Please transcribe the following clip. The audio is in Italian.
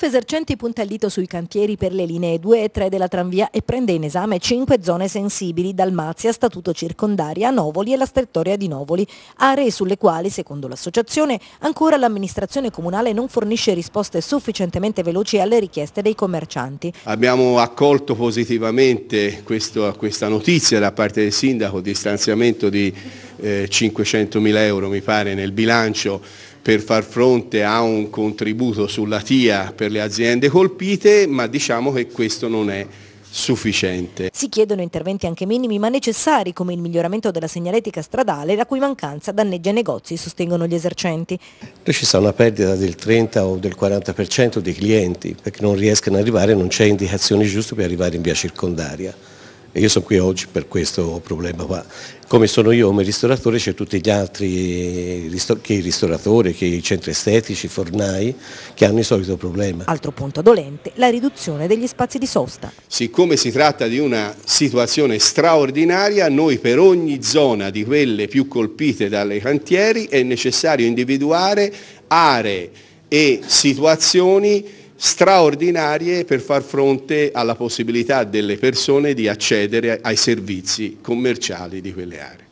Confesercenti punta il dito sui cantieri per le linee 2 e 3 della tranvia e prende in esame 5 zone sensibili, Dalmazia, Statuto Circondaria, Novoli e la Strettoria di Novoli, aree sulle quali, secondo l'associazione, ancora l'amministrazione comunale non fornisce risposte sufficientemente veloci alle richieste dei commercianti. Abbiamo accolto positivamente questo, questa notizia da parte del Sindaco di stanziamento di eh, 500 euro mi pare nel bilancio per far fronte a un contributo sulla TIA per le aziende colpite, ma diciamo che questo non è sufficiente. Si chiedono interventi anche minimi ma necessari come il miglioramento della segnaletica stradale la cui mancanza danneggia i negozi, sostengono gli esercenti. Noi ci sta una perdita del 30 o del 40% dei clienti perché non riescono ad arrivare, non c'è indicazione giusta per arrivare in via circondaria. E io sono qui oggi per questo problema qua. Come sono io come ristoratore c'è tutti gli altri, eh, che i ristoratori, che i centri estetici, i fornai, che hanno il solito problema. Altro punto dolente, la riduzione degli spazi di sosta. Siccome si tratta di una situazione straordinaria, noi per ogni zona di quelle più colpite dalle cantieri è necessario individuare aree e situazioni straordinarie per far fronte alla possibilità delle persone di accedere ai servizi commerciali di quelle aree.